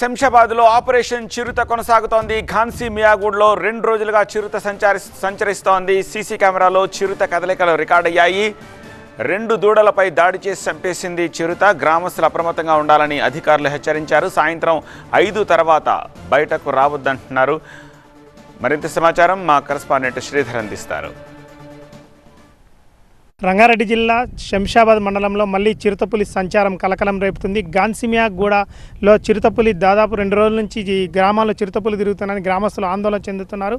శంషాబాద్లో operation చిరుత కొనసాగుతోంది ఘాన్సీ మియాగూడ్లో రెండు రోజులుగా చిరుత సంచారి సంచరిస్తోంది సీసీ కెమెరాలో చిరుత కదలికలు రికార్డయ్యాయి రెండు దూడలపై దాడి చేసి చంపేసింది చిరుత గ్రామస్తులు అప్రమత్తంగా ఉండాలని అధికారులు హెచ్చరించారు సాయంత్రం ఐదు తర్వాత బయటకు రావద్దంటున్నారు మరింత సమాచారం మా కరస్పాండెంట్ శ్రీధర్ అందిస్తారు రంగారెడ్డి జిల్లా శంషాబాద్ మండలంలో మళ్ళీ చిరుతపులి సంచారం కలకలం రేపుతుంది గాన్సిమియాగూడలో చిరుతపులి దాదాపు రెండు రోజుల నుంచి ఈ గ్రామాల్లో చిరుతపులి తిరుగుతున్నాయని గ్రామస్తులు ఆందోళన చెందుతున్నారు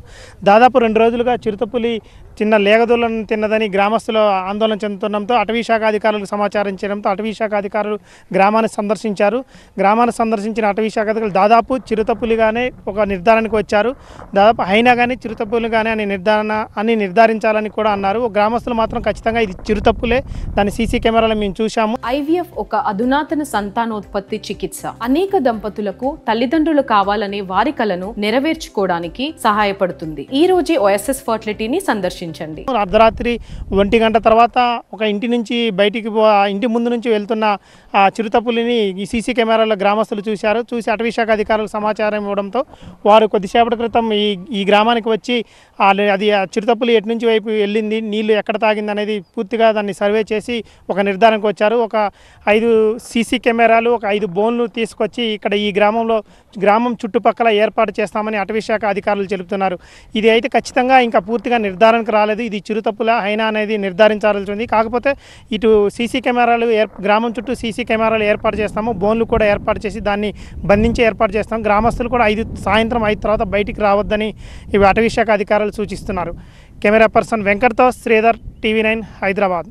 దాదాపు రెండు రోజులుగా చిరుతపులి చిన్న లేగదూలను తిన్నదని గ్రామస్తులు ఆందోళన చెందుతున్నంతో అటవీ శాఖ అధికారులకు సమాచారం ఇచ్చడంతో అటవీ శాఖ అధికారులు గ్రామాన్ని సందర్శించారు గ్రామాన్ని సందర్శించిన అటవీ శాఖ అధికారులు దాదాపు చిరుతపులిగానే ఒక నిర్ధారణకు వచ్చారు దాదాపు అయినా కానీ కానీ అని నిర్ధారణ అని నిర్ధారించాలని కూడా అన్నారు గ్రామస్తులు మాత్రం ఖచ్చితంగా ఇది చిరుతప్పులే దాని సీసీ కెమెరాలో మేము చూశాము ఐవీఎఫ్ ఒక అధునాతన సంతానోత్పత్తి చికిత్స అనేక దంపతులకు తల్లిదండ్రులు కావాలనే వారి కలను నెరవేర్చుకోవడానికి సహాయపడుతుంది ఈ రోజే ఓఎస్ఎస్ ఫర్టిలిటీని సందర్శించారు ఆలోచించండి అర్ధరాత్రి ఒంటి గంట తర్వాత ఒక ఇంటి నుంచి బయటికి ఇంటి ముందు నుంచి వెళ్తున్న ఆ చిరుతపులిని ఈ సీసీ కెమెరాలో గ్రామస్తులు చూశారు చూసి అటవీశాఖ అధికారులు సమాచారం ఇవ్వడంతో వారు కొద్దిసేపటి క్రితం ఈ ఈ గ్రామానికి వచ్చి అది ఆ చిరుతపులి ఎటు నుంచి వైపు వెళ్ళింది నీళ్లు ఎక్కడ తాగింది అనేది పూర్తిగా దాన్ని సర్వే చేసి ఒక నిర్ధారణకు వచ్చారు ఒక ఐదు సీసీ కెమెరాలు ఒక ఐదు బోన్లు తీసుకొచ్చి ఇక్కడ ఈ గ్రామంలో గ్రామం చుట్టుపక్కల ఏర్పాటు చేస్తామని అటవీశాఖ అధికారులు చెబుతున్నారు ఇది అయితే ఖచ్చితంగా ఇంకా పూర్తిగా నిర్ధారణకు రాలేదు ఇది చిరుతప్పుల అయినా అనేది నిర్ధారించాల్సి ఉంది కాకపోతే ఇటు సీసీ కెమెరాలు గ్రామం చుట్టూ సీసీ కెమెరాలు ఏర్పాటు చేస్తాము బోన్లు కూడా ఏర్పాటు చేసి దాన్ని బంధించి ఏర్పాటు చేస్తాం గ్రామస్తులు కూడా ఐదు సాయంత్రం ఐదు తర్వాత బయటికి రావద్దని ఇవి అటవీ శాఖ అధికారులు సూచిస్తున్నారు కెమెరా పర్సన్ వెంకట్తో శ్రీధర్ టీవీ నైన్ హైదరాబాద్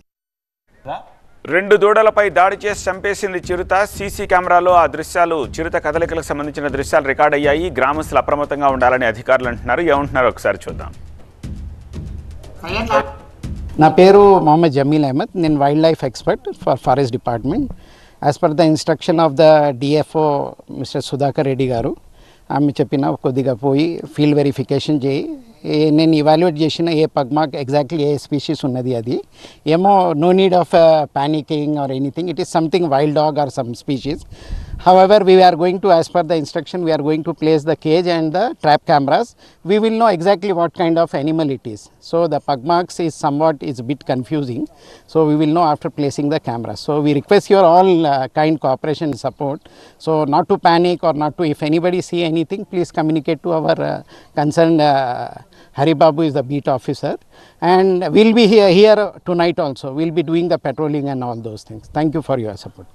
రెండు దూడలపై దాడి చేసి చంపేసింది చిరుత సీసీ కెమెరాలో ఆ దృశ్యాలు చిరుత కదలికలకు సంబంధించిన దృశ్యాలు రికార్డ్ అయ్యాయి గ్రామస్తులు అప్రమత్తంగా ఉండాలని అధికారులు అంటున్నారు ఏమంటున్నారు ఒకసారి చూద్దాం నా పేరు మొహమ్మద్ జమీల్ అహ్మద్ నేను wild life expert for forest department as per the instruction of the DFO mister Sudhakar Reddy garu ఆమె చెప్పిన కొద్దిగా పోయి ఫీల్డ్ వెరిఫికేషన్ చేయి నేను ఇవాల్యుయేట్ చేసిన ఏ పగ్మాక్ ఎగ్జాక్ట్లీ ఏ స్పీషీస్ ఉన్నది అది ఏమో no need of panicking or anything it is something wild dog or some species However, we are going to as per the instruction we are going to place the cage and the trap cameras. We will know exactly what kind of animal it is. So, the marks is somewhat is a bit confusing. So, we will know after placing the camera. So, we request your all uh, kind cooperation and support. So, not to panic or not to if anybody see anything please communicate to our uh, concerned uh, Haribabu is the beat officer and we will be here, here tonight also. We will be doing the patrolling and all those things. Thank you for your support.